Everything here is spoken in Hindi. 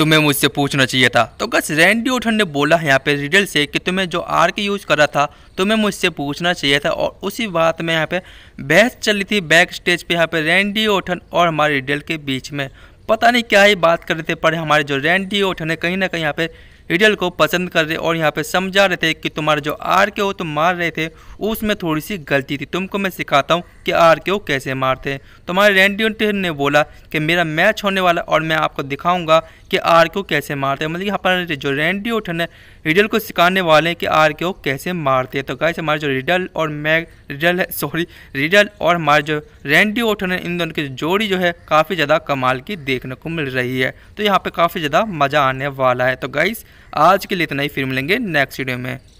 तुम्हें मुझसे पूछना चाहिए था तो गस रैंडी ओठन ने बोला यहाँ पे रिडल से कि तुम्हें जो आर के यूज़ करा था तुम्हें मुझसे पूछना चाहिए था और उसी बात में यहाँ पे बहस चली थी बैक स्टेज पे यहाँ पे रैंडी ओठन और हमारे रिडल के बीच में पता नहीं क्या ही बात कर रहे थे पर हमारे जो रैंडी ओठन है कहीं ना कहीं यहाँ पे रिडल को पसंद कर रहे और यहाँ पे समझा रहे थे कि तुम्हारे जो आर के हो तुम मार रहे थे उसमें थोड़ी सी गलती थी तुमको मैं सिखाता हूँ कि आर के कैसे मारते हैं तो हमारे रैंडी टेन ने बोला कि मेरा मैच होने वाला और मैं आपको दिखाऊंगा कि आर के कैसे मारते हैं मतलब यहाँ पर जो रैंडी ओटन है रिडल को सिखाने वाले हैं कि आर के कैसे मारते हैं तो गाय हमारे जो रिडल और मैग रिडल है सॉरी रिडल और हमारे जो रैंडी ओटन है इन दोनों की जोड़ी जो है काफ़ी ज़्यादा कमाल की देखने को मिल रही है तो यहाँ पर काफ़ी ज़्यादा मज़ा आने वाला है तो गाइस आज के लिए इतना ही फिर मिलेंगे नेक्स्ट वीडियो में